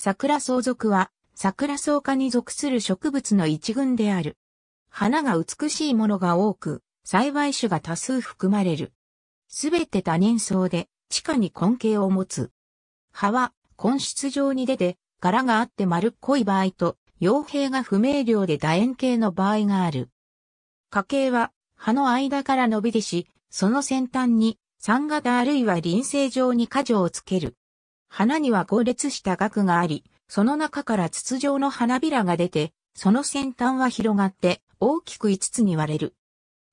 桜草属は、桜草科に属する植物の一群である。花が美しいものが多く、栽培種が多数含まれる。すべて多年草で、地下に根茎を持つ。葉は、根室状に出て、柄があって丸っこい場合と、傭兵が不明瞭で楕円形の場合がある。花茎は、葉の間から伸び出し、その先端に、三型あるいは輪生状に果樹をつける。花には5列した額があり、その中から筒状の花びらが出て、その先端は広がって大きく5つに割れる。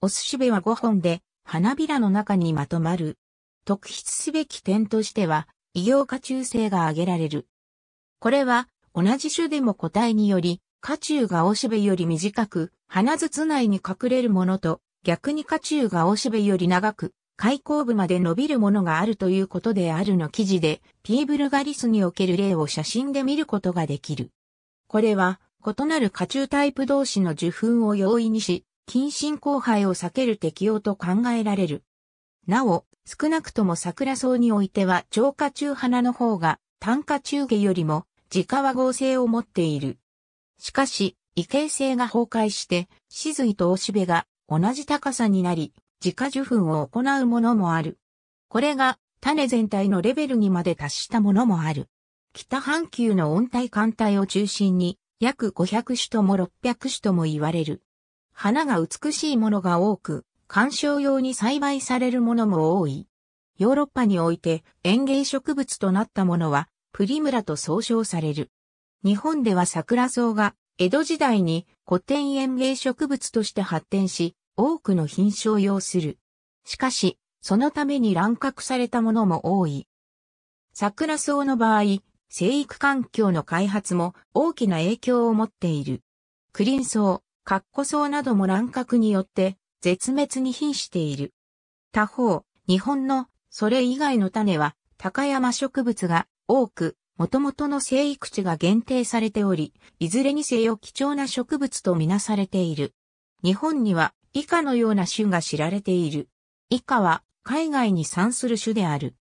お寿司べは5本で花びらの中にまとまる。特筆すべき点としては、異形化中性が挙げられる。これは、同じ種でも個体により、花中がおしべより短く、花筒内に隠れるものと、逆に花中がおしべより長く、開口部まで伸びるものがあるということであるの記事で、ピーブルガリスにおける例を写真で見ることができる。これは、異なるュ中タイプ同士の受粉を容易にし、近親交配を避ける適用と考えられる。なお、少なくとも桜草においては超下中花の方が単下中下よりも自家和合性を持っている。しかし、異形性が崩壊して、死髄とおしべが同じ高さになり、自家受粉を行うものもある。これが種全体のレベルにまで達したものもある。北半球の温帯艦帯を中心に約500種とも600種とも言われる。花が美しいものが多く、観賞用に栽培されるものも多い。ヨーロッパにおいて園芸植物となったものはプリムラと総称される。日本では桜草が江戸時代に古典園芸植物として発展し、多くの品種を要する。しかし、そのために乱獲されたものも多い。桜草の場合、生育環境の開発も大きな影響を持っている。クリン草、カッコ草なども乱獲によって絶滅に瀕している。他方、日本のそれ以外の種は高山植物が多く、元々の生育地が限定されており、いずれにせよ貴重な植物とみなされている。日本には以下のような種が知られている。以下は海外に産する種である。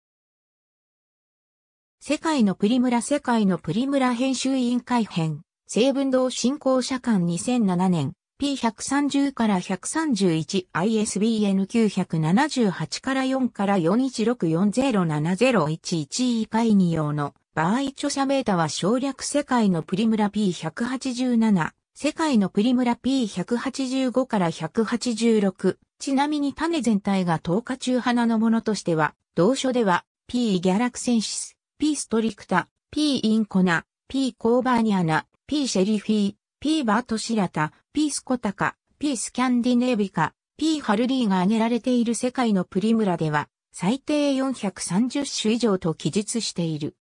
世界のプリムラ世界のプリムラ編集委員会編、成分堂振興社館2007年、P130 から 131ISBN978 から4から4164070111以下用の場合著者メータは省略世界のプリムラ P187 世界のプリムラ P185 から186。ちなみに種全体が10日中花のものとしては、同書では P ギャラクセンシス、P ストリクタ、P インコナ、P コーバーニアナ、P シェリフィー、P バートシラタ、P スコタカ、P スキャンディネービカ、P ハルリーが挙げられている世界のプリムラでは、最低430種以上と記述している。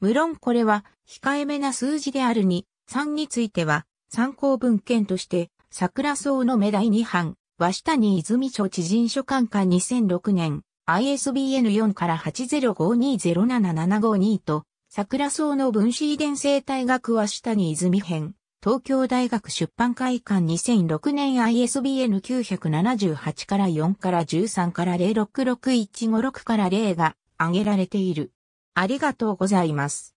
無論これは控えめな数字であるに、3については参考文献として、桜草の目第2版、下に泉町知人書館館2006年、ISBN4 から805207752と、桜草の分子遺伝生態学和下に泉編、東京大学出版会館2006年 ISBN978 から4から13から066156から0が挙げられている。ありがとうございます。